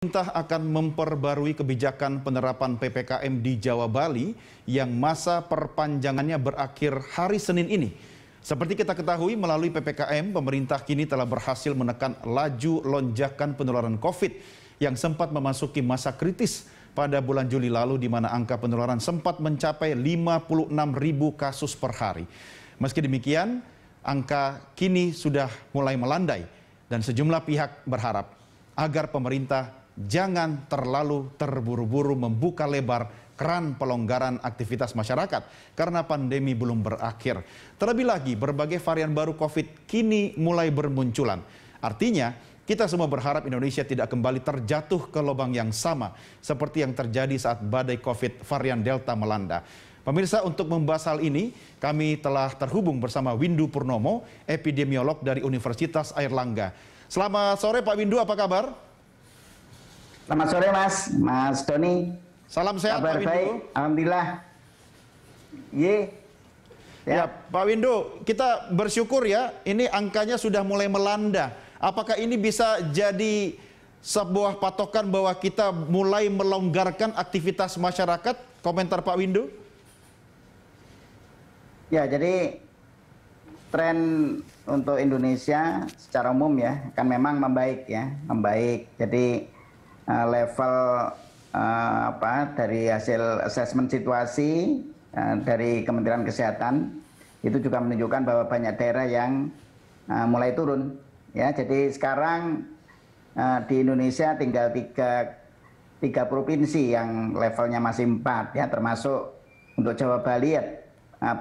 Pemerintah akan memperbarui kebijakan penerapan PPKM di Jawa Bali yang masa perpanjangannya berakhir hari Senin ini. Seperti kita ketahui melalui PPKM, pemerintah kini telah berhasil menekan laju lonjakan penularan COVID yang sempat memasuki masa kritis pada bulan Juli lalu di mana angka penularan sempat mencapai 56 ribu kasus per hari. Meski demikian, angka kini sudah mulai melandai dan sejumlah pihak berharap agar pemerintah jangan terlalu terburu-buru membuka lebar keran pelonggaran aktivitas masyarakat karena pandemi belum berakhir. Terlebih lagi, berbagai varian baru COVID kini mulai bermunculan. Artinya, kita semua berharap Indonesia tidak kembali terjatuh ke lubang yang sama seperti yang terjadi saat badai COVID varian Delta melanda. Pemirsa, untuk membahas hal ini, kami telah terhubung bersama Windu Purnomo, epidemiolog dari Universitas Airlangga. Selamat sore Pak Windu, apa kabar? Selamat sore Mas, Mas Doni. Salam sehat Kabar Pak Windu. Alhamdulillah. Ye. Ya. ya, Pak Windu, kita bersyukur ya, ini angkanya sudah mulai melanda. Apakah ini bisa jadi sebuah patokan bahwa kita mulai melonggarkan aktivitas masyarakat? Komentar Pak Windu. Ya, jadi tren untuk Indonesia secara umum ya kan memang membaik ya, membaik. Jadi Eh, level eh, apa dari hasil asesmen situasi eh, dari Kementerian Kesehatan itu juga menunjukkan bahwa banyak daerah yang mulai turun ya jadi sekarang di Indonesia tinggal tiga tiga provinsi yang levelnya masih empat ya termasuk untuk Jawa Bali ya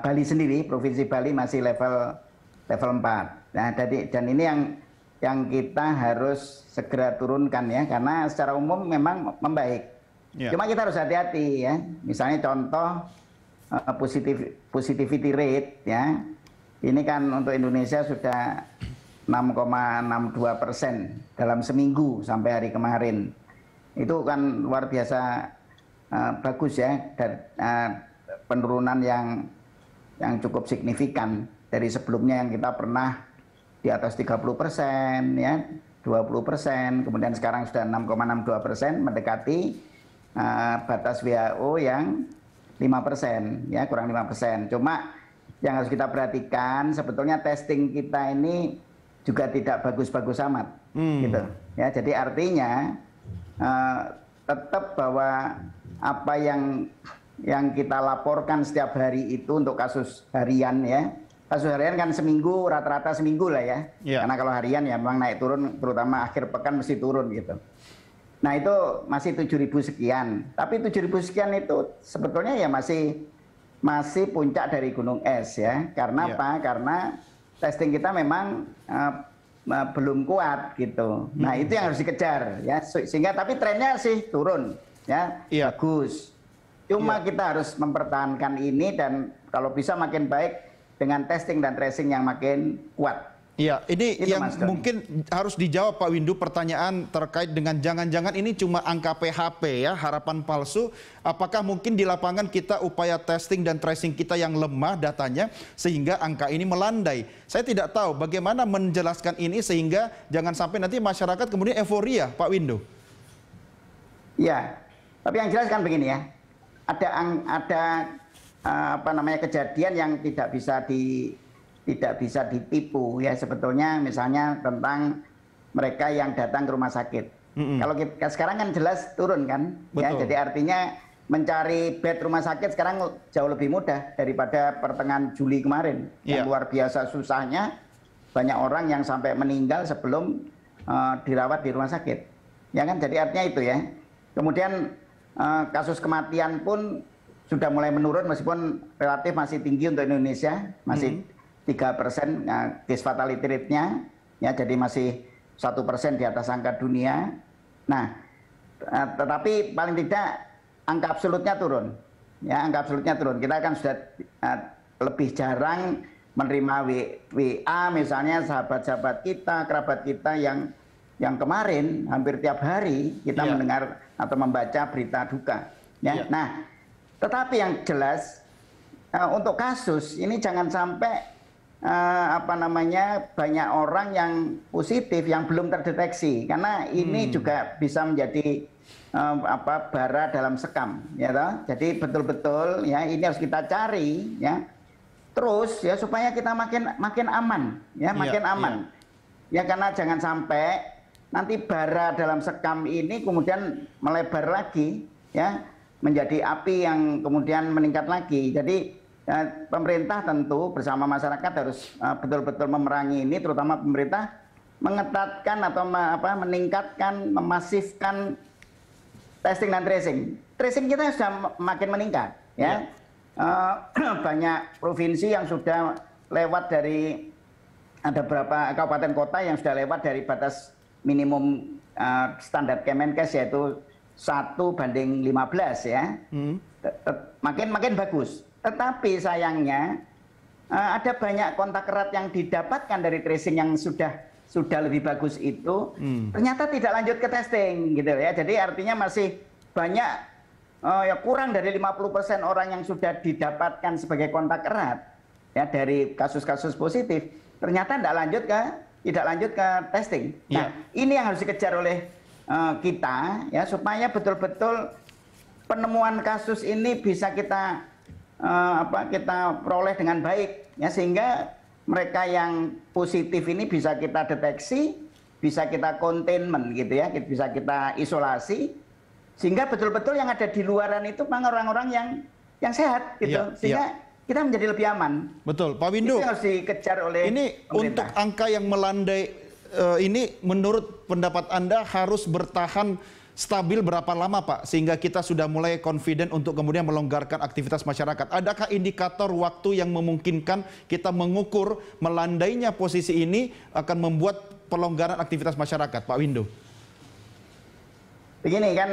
Bali sendiri provinsi Bali masih level level 4 nah jadi dan ini yang yang kita harus segera turunkan ya karena secara umum memang membaik. Yeah. Cuma kita harus hati-hati ya. Misalnya contoh eh, positif positivity rate ya. Ini kan untuk Indonesia sudah 6,62 persen dalam seminggu sampai hari kemarin. Itu kan luar biasa uh, bagus ya dari uh, eh, penurunan yang yang cukup signifikan dari sebelumnya yang kita pernah di atas 30 persen, ya, 20 persen, kemudian sekarang sudah 6,62 persen, mendekati uh, batas WHO yang 5 persen, ya, kurang 5 persen. Cuma yang harus kita perhatikan, sebetulnya testing kita ini juga tidak bagus-bagus amat, hmm. gitu. Ya, jadi artinya uh, tetap bahwa apa yang yang kita laporkan setiap hari itu untuk kasus harian ya kasus harian kan seminggu rata-rata seminggu lah ya. Yeah. Karena kalau harian ya memang naik turun terutama akhir pekan mesti turun gitu. Nah itu masih 7.000 sekian. Tapi 7.000 sekian itu sebetulnya ya masih masih puncak dari gunung es ya. Karena yeah. apa? Karena testing kita memang uh, belum kuat gitu. Nah hmm. itu yang harus dikejar ya. Sehingga tapi trennya sih turun ya. Yeah. Bagus. Cuma yeah. kita harus mempertahankan ini dan kalau bisa makin baik dengan testing dan tracing yang makin kuat. Ya, ini Itu yang mungkin harus dijawab Pak Windu pertanyaan terkait dengan jangan-jangan ini cuma angka PHP ya, harapan palsu. Apakah mungkin di lapangan kita upaya testing dan tracing kita yang lemah datanya sehingga angka ini melandai? Saya tidak tahu bagaimana menjelaskan ini sehingga jangan sampai nanti masyarakat kemudian euforia Pak Windu. Ya, tapi yang jelas kan begini ya, ada ada apa namanya kejadian yang tidak bisa di tidak bisa ditipu ya sebetulnya misalnya tentang mereka yang datang ke rumah sakit. Mm-hmm. Kalau kita sekarang kan jelas turun kan, ya, Betul. ya jadi artinya mencari bed rumah sakit sekarang jauh lebih mudah daripada pertengahan Juli kemarin yeah. yang iya. luar biasa susahnya banyak orang yang sampai meninggal sebelum uh, dirawat di rumah sakit. Ya kan jadi artinya itu ya. Kemudian uh, kasus kematian pun sudah mulai menurun meskipun relatif masih tinggi untuk Indonesia, masih hmm. tiga hmm. persen nah, case fatality rate-nya, ya jadi masih satu persen di atas angka dunia. Nah, eh, tetapi paling tidak angka absolutnya turun, ya angka absolutnya turun. Kita kan sudah eh, lebih jarang menerima WA misalnya sahabat-sahabat kita, kerabat kita yang yang kemarin hampir tiap hari kita yeah. mendengar atau membaca berita duka. Ya. Yeah. Nah, tetapi yang jelas eh, untuk kasus ini jangan sampai eh, apa namanya banyak orang yang positif yang belum terdeteksi karena ini hmm. juga bisa menjadi eh, apa bara dalam sekam ya toh? Jadi betul-betul ya ini harus kita cari ya terus ya supaya kita makin makin aman ya iya, makin yeah, aman. Yeah. Ya karena jangan sampai nanti bara dalam sekam ini kemudian melebar lagi ya menjadi api yang kemudian meningkat lagi. Jadi eh, pemerintah tentu bersama masyarakat harus eh, betul-betul memerangi ini, terutama pemerintah mengetatkan atau apa meningkatkan, memasifkan testing dan tracing. Tracing kita sudah makin meningkat, ya. ya. Eh, banyak provinsi yang sudah lewat dari ada beberapa kabupaten kota yang sudah lewat dari batas minimum standar Kemenkes yaitu satu banding 15 ya hmm. makin makin bagus tetapi sayangnya eh, ada banyak kontak erat yang didapatkan dari tracing yang sudah sudah lebih bagus itu hmm. ternyata tidak lanjut ke testing gitu ya jadi artinya masih banyak uh, ya kurang dari 50% orang yang sudah didapatkan sebagai kontak erat ya dari kasus-kasus positif ternyata tidak lanjut ke tidak lanjut ke testing. Nah, iya. ini yang harus dikejar oleh E, kita ya supaya betul-betul penemuan kasus ini bisa kita uh, apa kita peroleh dengan baik ya sehingga mereka yang positif ini bisa kita deteksi, bisa kita containment gitu ya, bisa kita isolasi sehingga betul-betul yang ada di luaran itu memang orang-orang yang yang sehat gitu. Iya, iya. sehingga iya. kita menjadi lebih aman. Betul, Pak Windu. ini harus dikejar oleh Ini untuk angka yang melandai uh, ini menurut pendapat Anda harus bertahan stabil berapa lama Pak sehingga kita sudah mulai confident untuk kemudian melonggarkan aktivitas masyarakat. Adakah indikator waktu yang memungkinkan kita mengukur melandainya posisi ini akan membuat pelonggaran aktivitas masyarakat Pak Windu? Begini kan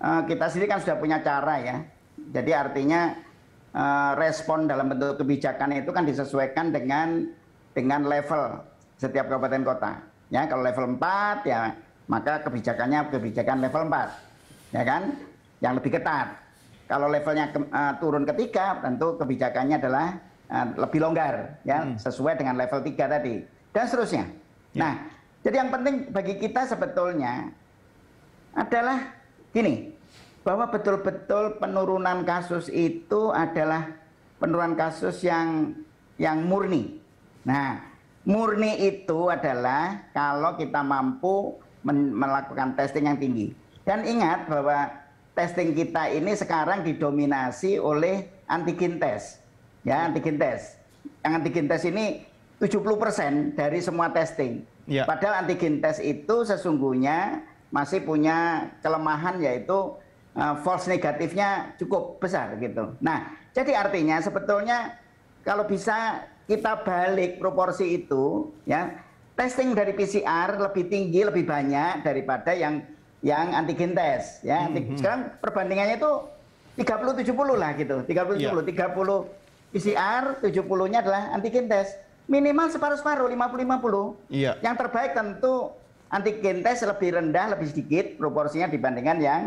eh, kita sendiri kan sudah punya cara ya. Jadi artinya eh, respon dalam bentuk kebijakan itu kan disesuaikan dengan dengan level setiap kabupaten kota. Ya, kalau level 4 ya maka kebijakannya kebijakan level 4. Ya kan? Yang lebih ketat. Kalau levelnya ke, uh, turun ke 3 tentu kebijakannya adalah uh, lebih longgar ya hmm. sesuai dengan level 3 tadi dan seterusnya. Ya. Nah, jadi yang penting bagi kita sebetulnya adalah gini, bahwa betul-betul penurunan kasus itu adalah penurunan kasus yang yang murni. Nah, Murni itu adalah kalau kita mampu melakukan testing yang tinggi. Dan ingat bahwa testing kita ini sekarang didominasi oleh antigen test. Ya, antigen test. Yang antigen test ini 70% dari semua testing. Ya. Padahal antigen test itu sesungguhnya masih punya kelemahan yaitu uh, false negatifnya cukup besar gitu. Nah, jadi artinya sebetulnya kalau bisa kita balik proporsi itu ya testing dari PCR lebih tinggi lebih banyak daripada yang yang antigen test ya mm -hmm. sekarang perbandingannya itu 30 70 lah gitu 30 70 yeah. 30 PCR 70-nya adalah antigen test minimal separuh-separuh 50 50 yeah. yang terbaik tentu antigen test lebih rendah lebih sedikit proporsinya dibandingkan yang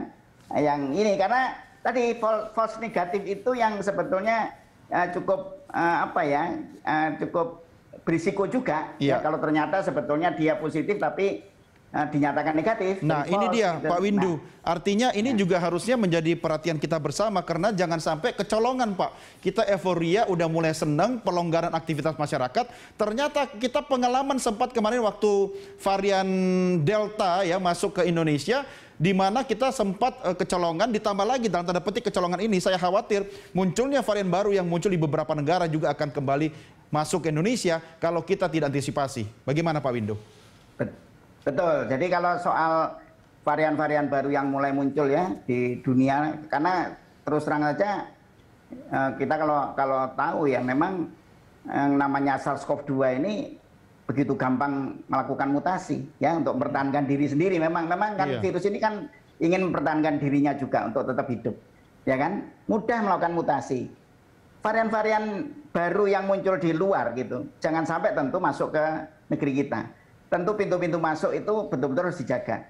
yang ini karena tadi false negatif itu yang sebetulnya Eh, cukup eh, apa ya eh, cukup berisiko juga ya. ya kalau ternyata sebetulnya dia positif tapi dinyatakan negatif. Nah, false, ini dia gitu. Pak Windu. Nah. Artinya ini nah. juga harusnya menjadi perhatian kita bersama karena jangan sampai kecolongan, Pak. Kita euforia udah mulai senang pelonggaran aktivitas masyarakat, ternyata kita pengalaman sempat kemarin waktu varian Delta ya masuk ke Indonesia di mana kita sempat uh, kecolongan ditambah lagi dalam tanda petik kecolongan ini saya khawatir munculnya varian baru yang muncul di beberapa negara juga akan kembali masuk ke Indonesia kalau kita tidak antisipasi. Bagaimana Pak Windu? Betul. Jadi kalau soal varian-varian baru yang mulai muncul ya di dunia karena terus terang saja eh, kita kalau kalau tahu ya memang eh, yang namanya SARS-CoV-2 ini begitu gampang melakukan mutasi ya untuk mempertahankan diri sendiri memang memang kan yeah. virus ini kan ingin mempertahankan dirinya juga untuk tetap hidup ya kan mudah melakukan mutasi varian-varian baru yang muncul di luar gitu jangan sampai tentu masuk ke negeri kita tentu pintu-pintu masuk itu betul-betul harus dijaga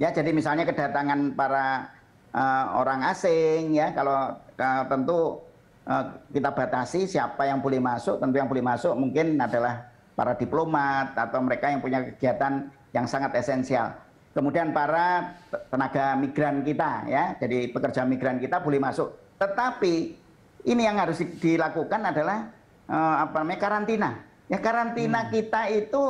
ya jadi misalnya kedatangan para uh, orang asing ya kalau uh, tentu eh, kita batasi siapa yang boleh masuk tentu yang boleh masuk mungkin adalah para diplomat atau mereka yang punya kegiatan yang sangat esensial. Kemudian para tenaga migran kita ya, jadi pekerja migran kita boleh masuk. Tetapi ini yang harus dilakukan adalah uh, apa namanya karantina. Ya karantina hmm. kita itu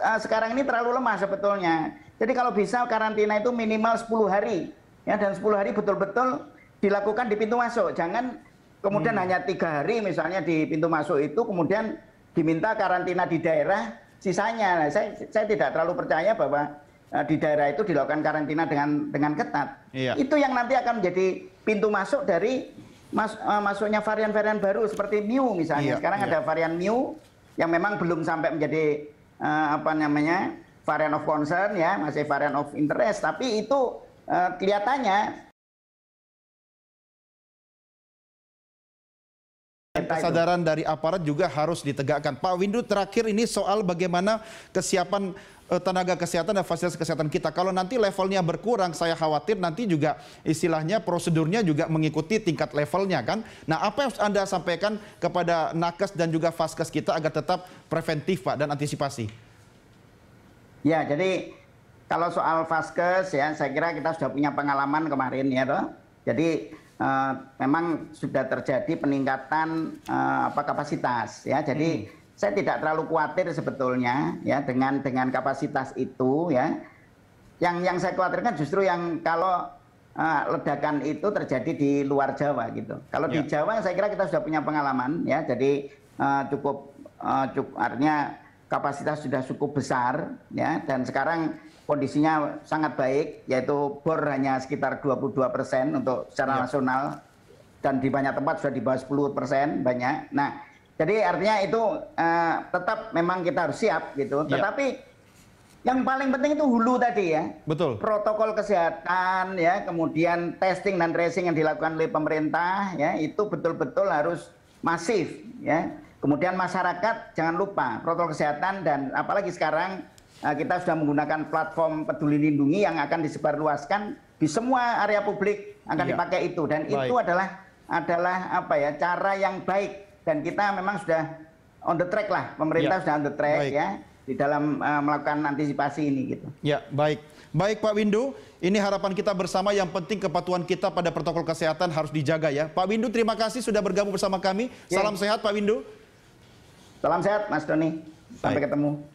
uh, sekarang ini terlalu lemah sebetulnya. Jadi kalau bisa karantina itu minimal 10 hari ya dan 10 hari betul-betul dilakukan di pintu masuk. Jangan kemudian hmm. hanya tiga hari misalnya di pintu masuk itu kemudian diminta karantina di daerah sisanya. Nah, saya saya tidak terlalu percaya bahwa uh, di daerah itu dilakukan karantina dengan dengan ketat. Iya. Itu yang nanti akan menjadi pintu masuk dari mas, uh, masuknya varian-varian baru seperti mu misalnya. Iya, Sekarang iya. ada varian mu yang memang belum sampai menjadi uh, apa namanya varian of concern ya, masih varian of interest. Tapi itu uh, kelihatannya kesadaran dari aparat juga harus ditegakkan. Pak Windu terakhir ini soal bagaimana kesiapan eh, tenaga kesehatan dan fasilitas kesehatan kita. Kalau nanti levelnya berkurang, saya khawatir nanti juga istilahnya prosedurnya juga mengikuti tingkat levelnya kan. Nah, apa yang Anda sampaikan kepada nakes dan juga faskes kita agar tetap preventif Pak dan antisipasi? Ya, jadi kalau soal faskes ya saya kira kita sudah punya pengalaman kemarin ya toh. Jadi Eh, memang sudah terjadi peningkatan uh, apa kapasitas ya. Jadi hmm. saya tidak terlalu khawatir sebetulnya ya dengan dengan kapasitas itu ya. Yang yang saya khawatirkan justru yang kalau uh, ledakan itu terjadi di luar Jawa gitu. Kalau ya. di Jawa saya kira kita sudah punya pengalaman ya. Jadi uh, cukup uh, cukup artinya kapasitas sudah cukup besar ya dan sekarang kondisinya sangat baik, yaitu bor hanya sekitar 22 persen untuk secara ya. nasional dan di banyak tempat sudah di bawah 10 persen banyak. Nah, jadi artinya itu uh, tetap memang kita harus siap gitu. Ya. Tetapi yang paling penting itu hulu tadi ya. Betul. Protokol kesehatan ya, kemudian testing dan tracing yang dilakukan oleh pemerintah ya, itu betul-betul harus masif ya. Kemudian masyarakat jangan lupa protokol kesehatan dan apalagi sekarang Nah, kita sudah menggunakan platform peduli lindungi yang akan disebarluaskan di semua area publik akan iya. dipakai itu dan baik. itu adalah adalah apa ya cara yang baik dan kita memang sudah on the track lah pemerintah ya. sudah on the track baik. ya di dalam uh, melakukan antisipasi ini gitu. Ya, baik. Baik Pak Windu, ini harapan kita bersama yang penting kepatuhan kita pada protokol kesehatan harus dijaga ya. Pak Windu terima kasih sudah bergabung bersama kami. Ya. Salam sehat Pak Windu. Salam sehat Mas Doni. Sampai baik. ketemu.